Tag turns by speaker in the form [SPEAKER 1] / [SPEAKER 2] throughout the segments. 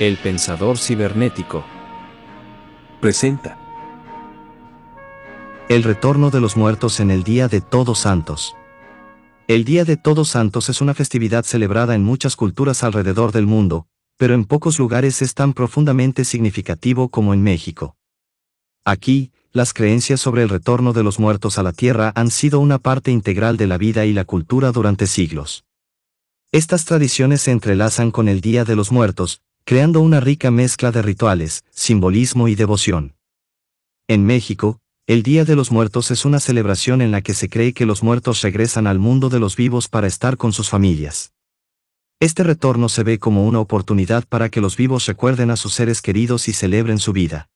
[SPEAKER 1] El Pensador Cibernético. Presenta. El retorno de los muertos en el Día de Todos Santos. El Día de Todos Santos es una festividad celebrada en muchas culturas alrededor del mundo, pero en pocos lugares es tan profundamente significativo como en México. Aquí, las creencias sobre el retorno de los muertos a la tierra han sido una parte integral de la vida y la cultura durante siglos. Estas tradiciones se entrelazan con el Día de los Muertos, creando una rica mezcla de rituales, simbolismo y devoción. En México, el Día de los Muertos es una celebración en la que se cree que los muertos regresan al mundo de los vivos para estar con sus familias. Este retorno se ve como una oportunidad para que los vivos recuerden a sus seres queridos y celebren su vida.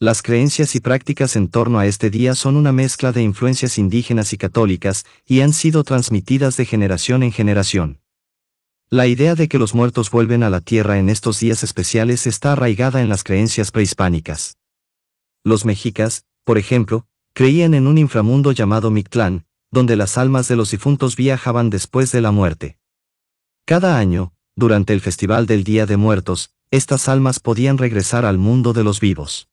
[SPEAKER 1] Las creencias y prácticas en torno a este día son una mezcla de influencias indígenas y católicas, y han sido transmitidas de generación en generación. La idea de que los muertos vuelven a la tierra en estos días especiales está arraigada en las creencias prehispánicas. Los mexicas, por ejemplo, creían en un inframundo llamado Mictlán, donde las almas de los difuntos viajaban después de la muerte. Cada año, durante el festival del Día de Muertos, estas almas podían regresar al mundo de los vivos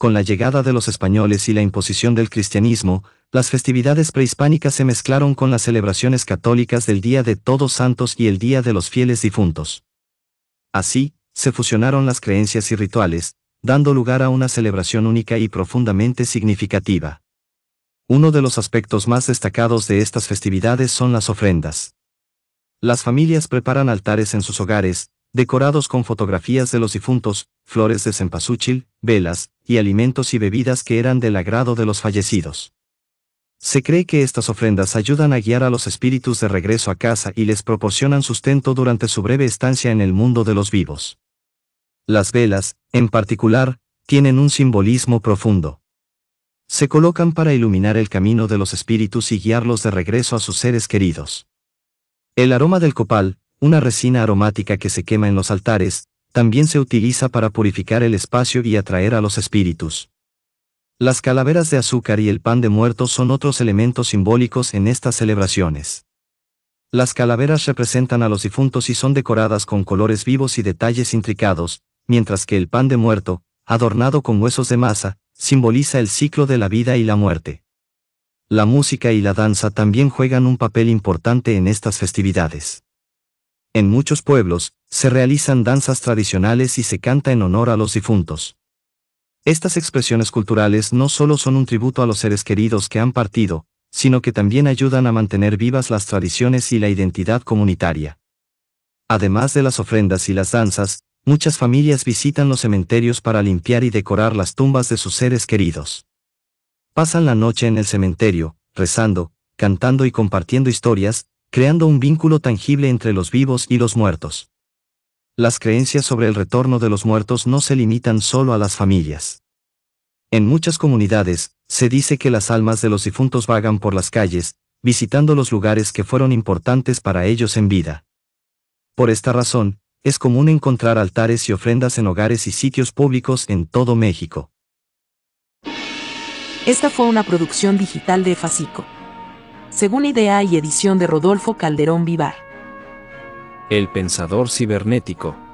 [SPEAKER 1] con la llegada de los españoles y la imposición del cristianismo, las festividades prehispánicas se mezclaron con las celebraciones católicas del Día de Todos Santos y el Día de los Fieles Difuntos. Así, se fusionaron las creencias y rituales, dando lugar a una celebración única y profundamente significativa. Uno de los aspectos más destacados de estas festividades son las ofrendas. Las familias preparan altares en sus hogares, decorados con fotografías de los difuntos, flores de cempasúchil, velas, y alimentos y bebidas que eran del agrado de los fallecidos. Se cree que estas ofrendas ayudan a guiar a los espíritus de regreso a casa y les proporcionan sustento durante su breve estancia en el mundo de los vivos. Las velas, en particular, tienen un simbolismo profundo. Se colocan para iluminar el camino de los espíritus y guiarlos de regreso a sus seres queridos. El aroma del copal, una resina aromática que se quema en los altares, también se utiliza para purificar el espacio y atraer a los espíritus. Las calaveras de azúcar y el pan de muerto son otros elementos simbólicos en estas celebraciones. Las calaveras representan a los difuntos y son decoradas con colores vivos y detalles intricados, mientras que el pan de muerto, adornado con huesos de masa, simboliza el ciclo de la vida y la muerte. La música y la danza también juegan un papel importante en estas festividades. En muchos pueblos, se realizan danzas tradicionales y se canta en honor a los difuntos. Estas expresiones culturales no solo son un tributo a los seres queridos que han partido, sino que también ayudan a mantener vivas las tradiciones y la identidad comunitaria. Además de las ofrendas y las danzas, muchas familias visitan los cementerios para limpiar y decorar las tumbas de sus seres queridos. Pasan la noche en el cementerio, rezando, cantando y compartiendo historias, creando un vínculo tangible entre los vivos y los muertos. Las creencias sobre el retorno de los muertos no se limitan solo a las familias. En muchas comunidades, se dice que las almas de los difuntos vagan por las calles, visitando los lugares que fueron importantes para ellos en vida. Por esta razón, es común encontrar altares y ofrendas en hogares y sitios públicos en todo México. Esta fue una producción digital de Facico según idea y edición de Rodolfo Calderón Vivar. El pensador cibernético.